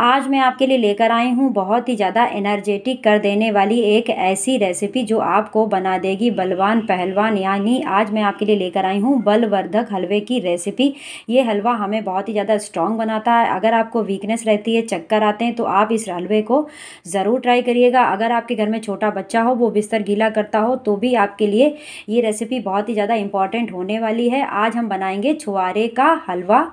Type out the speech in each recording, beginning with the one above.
आज मैं आपके लिए लेकर आई हूँ बहुत ही ज़्यादा एनर्जेटिक कर देने वाली एक ऐसी रेसिपी जो आपको बना देगी बलवान पहलवान यानी आज मैं आपके लिए लेकर आई हूँ बलवर्धक हलवे की रेसिपी ये हलवा हमें बहुत ही ज़्यादा स्ट्रॉन्ग बनाता है अगर आपको वीकनेस रहती है चक्कर आते हैं तो आप इस हलवे को ज़रूर ट्राई करिएगा अगर आपके घर में छोटा बच्चा हो वो बिस्तर गीला करता हो तो भी आपके लिए ये रेसिपी बहुत ही ज़्यादा इंपॉर्टेंट होने वाली है आज हम बनाएंगे छुआरे का हलवा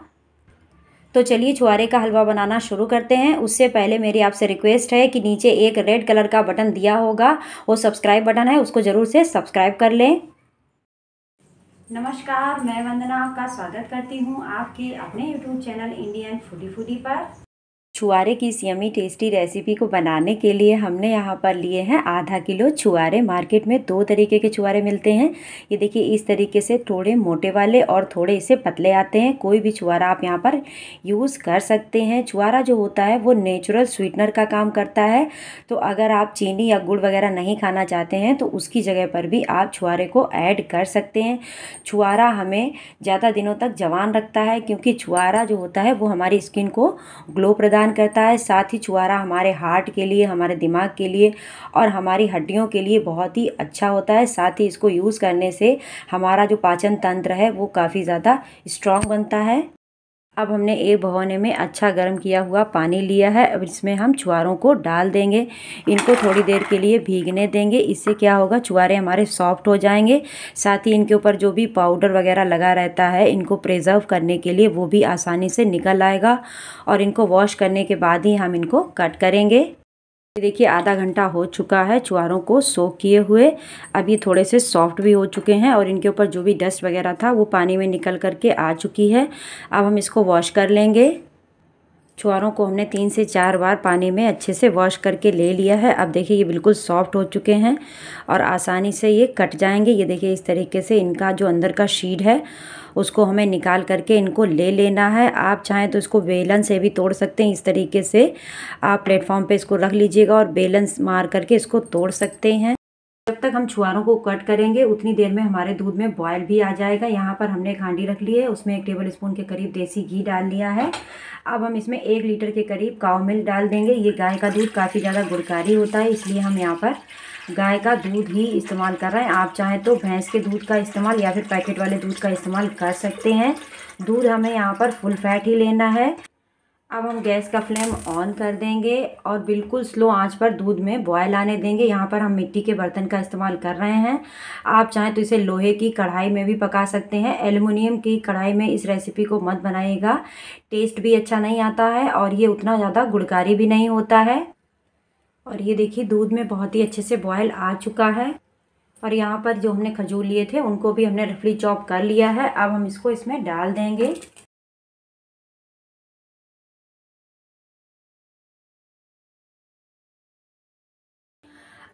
तो चलिए छुआरे का हलवा बनाना शुरू करते हैं उससे पहले मेरी आपसे रिक्वेस्ट है कि नीचे एक रेड कलर का बटन दिया होगा वो सब्सक्राइब बटन है उसको ज़रूर से सब्सक्राइब कर लें नमस्कार मैं वंदना आपका स्वागत करती हूँ आपके अपने YouTube channel Indian foodie foodie पर छुआरे की इस यमी टेस्टी रेसिपी को बनाने के लिए हमने यहाँ पर लिए हैं आधा किलो छुआरे मार्केट में दो तरीके के छुआरे मिलते हैं ये देखिए इस तरीके से थोड़े मोटे वाले और थोड़े इसे पतले आते हैं कोई भी छुआरा आप यहाँ पर यूज़ कर सकते हैं छुआरा जो होता है वो नेचुरल स्वीटनर का काम करता है तो अगर आप चीनी या गुड़ वगैरह नहीं खाना चाहते हैं तो उसकी जगह पर भी आप छुआरे को ऐड कर सकते हैं छुआरा हमें ज़्यादा दिनों तक जवान रखता है क्योंकि छुआरा जो होता है वो हमारी स्किन को ग्लो प्रदान करता है साथ ही छुहारा हमारे हार्ट के लिए हमारे दिमाग के लिए और हमारी हड्डियों के लिए बहुत ही अच्छा होता है साथ ही इसको यूज़ करने से हमारा जो पाचन तंत्र है वो काफ़ी ज़्यादा स्ट्रॉन्ग बनता है अब हमने एक भवने में अच्छा गर्म किया हुआ पानी लिया है अब इसमें हम छुआरों को डाल देंगे इनको थोड़ी देर के लिए भीगने देंगे इससे क्या होगा छुआरे हमारे सॉफ्ट हो जाएंगे साथ ही इनके ऊपर जो भी पाउडर वगैरह लगा रहता है इनको प्रिजर्व करने के लिए वो भी आसानी से निकल आएगा और इनको वॉश करने के बाद ही हम इनको कट करेंगे देखिए आधा घंटा हो चुका है चुहारों को सो किए हुए अभी थोड़े से सॉफ्ट भी हो चुके हैं और इनके ऊपर जो भी डस्ट वगैरह था वो पानी में निकल करके आ चुकी है अब हम इसको वॉश कर लेंगे छुआरों को हमने तीन से चार बार पानी में अच्छे से वॉश करके ले लिया है अब देखिए ये बिल्कुल सॉफ्ट हो चुके हैं और आसानी से ये कट जाएंगे ये देखिए इस तरीके से इनका जो अंदर का शीड है उसको हमें निकाल करके इनको ले लेना है आप चाहें तो इसको बेलन से भी तोड़ सकते हैं इस तरीके से आप प्लेटफॉर्म पर इसको रख लीजिएगा और बेलन मार करके इसको तोड़ सकते हैं जब तक हम छुआरों को कट करेंगे उतनी देर में हमारे दूध में बॉयल भी आ जाएगा यहाँ पर हमने घांडी रख ली है उसमें एक टेबल स्पून के करीब देसी घी डाल लिया है अब हम इसमें एक लीटर के करीब काव मिल्क डाल देंगे ये गाय का दूध काफ़ी ज़्यादा गुड़कारी होता है इसलिए हम यहाँ पर गाय का दूध ही इस्तेमाल कर रहे हैं आप चाहें तो भैंस के दूध का इस्तेमाल या फिर पैकेट वाले दूध का इस्तेमाल कर सकते हैं दूध हमें यहाँ पर फुल फैट ही लेना है अब हम गैस का फ्लेम ऑन कर देंगे और बिल्कुल स्लो आंच पर दूध में बॉयल आने देंगे यहाँ पर हम मिट्टी के बर्तन का इस्तेमाल कर रहे हैं आप चाहें तो इसे लोहे की कढ़ाई में भी पका सकते हैं एल्युमिनियम की कढ़ाई में इस रेसिपी को मत बनाइएगा टेस्ट भी अच्छा नहीं आता है और ये उतना ज़्यादा गुड़कारी भी नहीं होता है और ये देखिए दूध में बहुत ही अच्छे से बॉयल आ चुका है और यहाँ पर जो हमने खजूर लिए थे उनको भी हमने रफली चॉप कर लिया है अब हम इसको इसमें डाल देंगे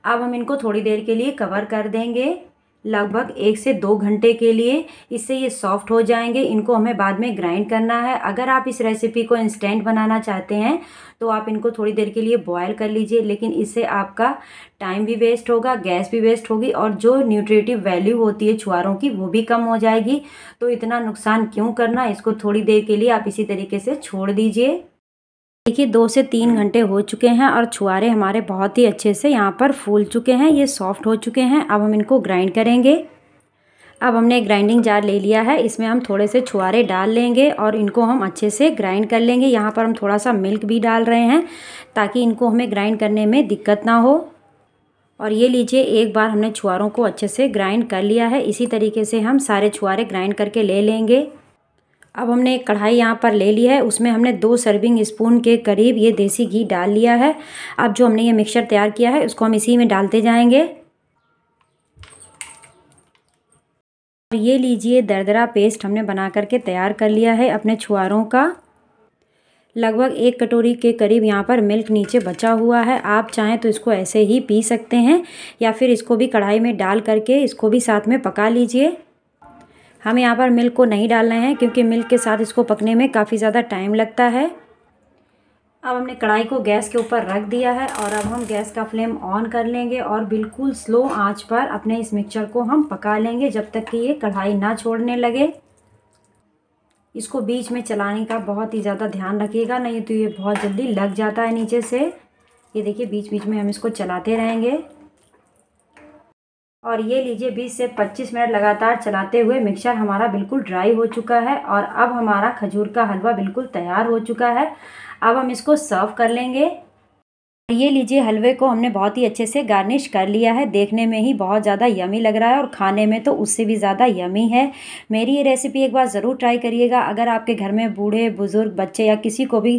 अब हम इनको थोड़ी देर के लिए कवर कर देंगे लगभग एक से दो घंटे के लिए इससे ये सॉफ्ट हो जाएंगे इनको हमें बाद में ग्राइंड करना है अगर आप इस रेसिपी को इंस्टेंट बनाना चाहते हैं तो आप इनको थोड़ी देर के लिए बॉयल कर लीजिए लेकिन इससे आपका टाइम भी वेस्ट होगा गैस भी वेस्ट होगी और जो न्यूट्रिटिव वैल्यू होती है छुआरों की वो भी कम हो जाएगी तो इतना नुकसान क्यों करना इसको थोड़ी देर के लिए आप इसी तरीके से छोड़ दीजिए देखिए दो से तीन घंटे हो चुके हैं और छुआरे हमारे बहुत ही अच्छे से यहाँ पर फूल चुके हैं ये सॉफ्ट हो चुके हैं अब हम इनको ग्राइंड करेंगे अब हमने ग्राइंडिंग जार ले लिया है इसमें हम थोड़े से छुआरे डाल लेंगे और इनको हम अच्छे से ग्राइंड कर लेंगे यहाँ पर हम थोड़ा सा मिल्क भी डाल रहे हैं ताकि इनको हमें ग्राइंड करने में दिक्कत ना हो और ये लीजिए एक बार हमने छुआरों को अच्छे से ग्राइंड कर लिया है इसी तरीके से हम सारे छुआरे ग्राइंड करके ले लेंगे अब हमने एक कढ़ाई यहाँ पर ले ली है उसमें हमने दो सर्विंग स्पून के करीब ये देसी घी डाल लिया है अब जो हमने ये मिक्सचर तैयार किया है उसको हम इसी में डालते जाएंगे ये लीजिए दरदरा पेस्ट हमने बना करके तैयार कर लिया है अपने छुआरों का लगभग एक कटोरी के करीब यहाँ पर मिल्क नीचे बचा हुआ है आप चाहें तो इसको ऐसे ही पी सकते हैं या फिर इसको भी कढ़ाई में डाल करके इसको भी साथ में पका लीजिए हम यहाँ पर मिल्क को नहीं डालना है क्योंकि मिल्क के साथ इसको पकने में काफ़ी ज़्यादा टाइम लगता है अब हमने कढ़ाई को गैस के ऊपर रख दिया है और अब हम गैस का फ्लेम ऑन कर लेंगे और बिल्कुल स्लो आंच पर अपने इस मिक्सचर को हम पका लेंगे जब तक कि ये कढ़ाई ना छोड़ने लगे इसको बीच में चलाने का बहुत ही ज़्यादा ध्यान रखिएगा नहीं तो ये बहुत जल्दी लग जाता है नीचे से ये देखिए बीच बीच में हम इसको चलाते रहेंगे और ये लीजिए 20 से 25 मिनट लगातार चलाते हुए मिक्सर हमारा बिल्कुल ड्राई हो चुका है और अब हमारा खजूर का हलवा बिल्कुल तैयार हो चुका है अब हम इसको सर्व कर लेंगे ये लीजिए हलवे को हमने बहुत ही अच्छे से गार्निश कर लिया है देखने में ही बहुत ज़्यादा यमी लग रहा है और खाने में तो उससे भी ज़्यादा यमी है मेरी ये रेसिपी एक बार ज़रूर ट्राई करिएगा अगर आपके घर में बूढ़े बुज़ुर्ग बच्चे या किसी को भी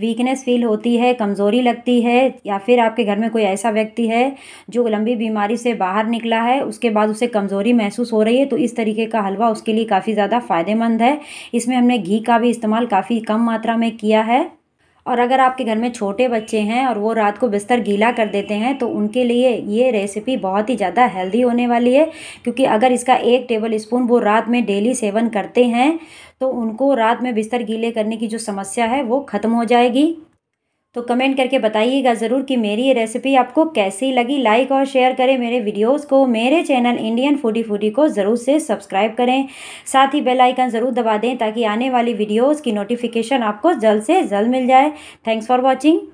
वीकनेस फील होती है कमज़ोरी लगती है या फिर आपके घर में कोई ऐसा व्यक्ति है जो लंबी बीमारी से बाहर निकला है उसके बाद उसे कमज़ोरी महसूस हो रही है तो इस तरीके का हलवा उसके लिए काफ़ी ज़्यादा फ़ायदेमंद है इसमें हमने घी का भी इस्तेमाल काफ़ी कम मात्रा में किया है और अगर आपके घर में छोटे बच्चे हैं और वो रात को बिस्तर गीला कर देते हैं तो उनके लिए ये रेसिपी बहुत ही ज़्यादा हेल्दी होने वाली है क्योंकि अगर इसका एक टेबल स्पून वो रात में डेली सेवन करते हैं तो उनको रात में बिस्तर गीले करने की जो समस्या है वो ख़त्म हो जाएगी तो कमेंट करके बताइएगा ज़रूर कि मेरी ये रेसिपी आपको कैसी लगी लाइक और शेयर करें मेरे वीडियोस को मेरे चैनल इंडियन फूडी फूडी को ज़रूर से सब्सक्राइब करें साथ ही बेल आइकन ज़रूर दबा दें ताकि आने वाली वीडियोस की नोटिफिकेशन आपको जल्द से जल्द मिल जाए थैंक्स फॉर वॉचिंग